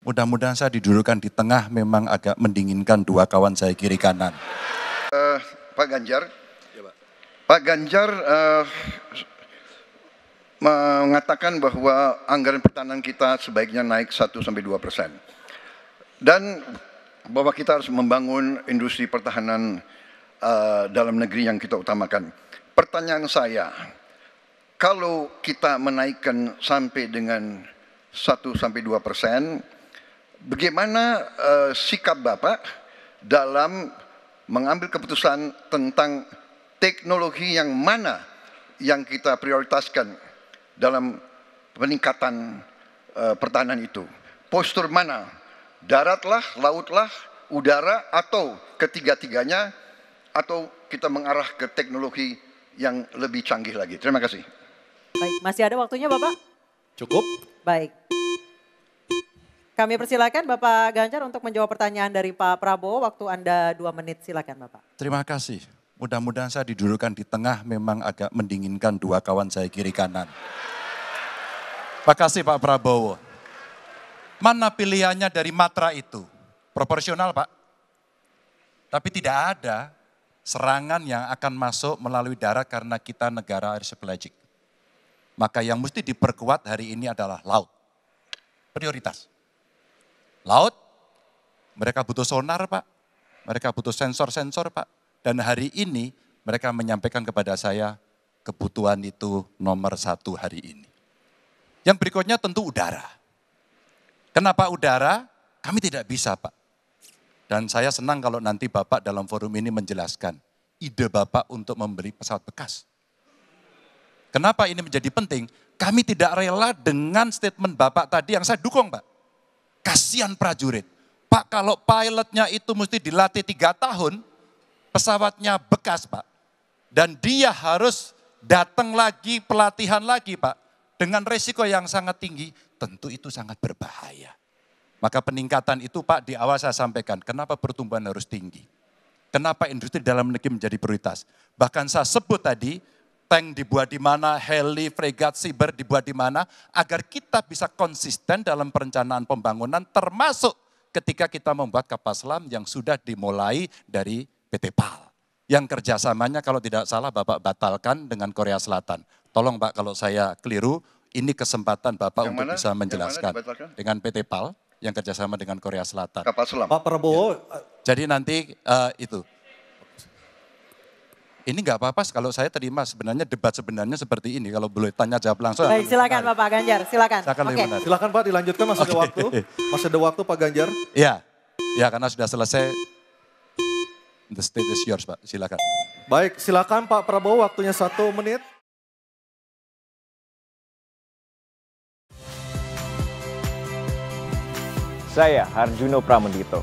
Mudah-mudahan saya didudukkan di tengah memang agak mendinginkan dua kawan saya kiri kanan. Uh, Pak Ganjar, ya, Pak. Pak Ganjar uh, mengatakan bahwa anggaran pertahanan kita sebaiknya naik 1 sampai 2 persen. Dan bahwa kita harus membangun industri pertahanan uh, dalam negeri yang kita utamakan. Pertanyaan saya, kalau kita menaikkan sampai dengan 1 sampai 2 persen, bagaimana uh, sikap Bapak dalam mengambil keputusan tentang teknologi yang mana yang kita prioritaskan dalam peningkatan uh, pertahanan itu. Postur mana? Daratlah, lautlah, udara atau ketiga-tiganya atau kita mengarah ke teknologi yang lebih canggih lagi. Terima kasih. Baik, masih ada waktunya Bapak? Cukup. Baik. Kami persilakan Bapak Ganjar untuk menjawab pertanyaan dari Pak Prabowo. Waktu Anda dua menit, silakan Bapak. Terima kasih. Mudah-mudahan saya didudukkan di tengah memang agak mendinginkan dua kawan saya kiri kanan. Terima kasih Pak Prabowo. Mana pilihannya dari matra itu? Proporsional Pak. Tapi tidak ada serangan yang akan masuk melalui darat karena kita negara arsipelagik. Maka yang mesti diperkuat hari ini adalah laut. Prioritas. Laut, mereka butuh sonar Pak, mereka butuh sensor-sensor Pak. Dan hari ini mereka menyampaikan kepada saya kebutuhan itu nomor satu hari ini. Yang berikutnya tentu udara. Kenapa udara? Kami tidak bisa Pak. Dan saya senang kalau nanti Bapak dalam forum ini menjelaskan ide Bapak untuk memberi pesawat bekas. Kenapa ini menjadi penting? Kami tidak rela dengan statement Bapak tadi yang saya dukung Pak. Kasihan prajurit. Pak kalau pilotnya itu mesti dilatih tiga tahun, pesawatnya bekas Pak. Dan dia harus datang lagi pelatihan lagi Pak. Dengan resiko yang sangat tinggi, tentu itu sangat berbahaya. Maka peningkatan itu Pak di awal saya sampaikan, kenapa pertumbuhan harus tinggi? Kenapa industri dalam negeri menjadi prioritas? Bahkan saya sebut tadi, tank dibuat di mana, heli, fregat, siber dibuat di mana, agar kita bisa konsisten dalam perencanaan pembangunan termasuk ketika kita membuat kapal selam yang sudah dimulai dari PT PAL. Yang kerjasamanya kalau tidak salah Bapak batalkan dengan Korea Selatan. Tolong Pak kalau saya keliru, ini kesempatan Bapak yang untuk mana, bisa menjelaskan dengan PT PAL yang kerjasama dengan Korea Selatan. Kapal selam. Pak Prabowo. Ya. Jadi nanti uh, itu ini nggak apa-apa kalau saya terima sebenarnya debat sebenarnya seperti ini kalau boleh tanya jawab langsung. Baik, silakan Bapak Ganjar, silakan. Silakan, okay. silakan Pak dilanjutkan masih okay. ada waktu. Masih ada waktu Pak Ganjar. Iya. Ya karena sudah selesai The stage is yours, Pak. Silakan. Baik, silakan Pak Prabowo waktunya satu menit. Saya Harjuno Pramendito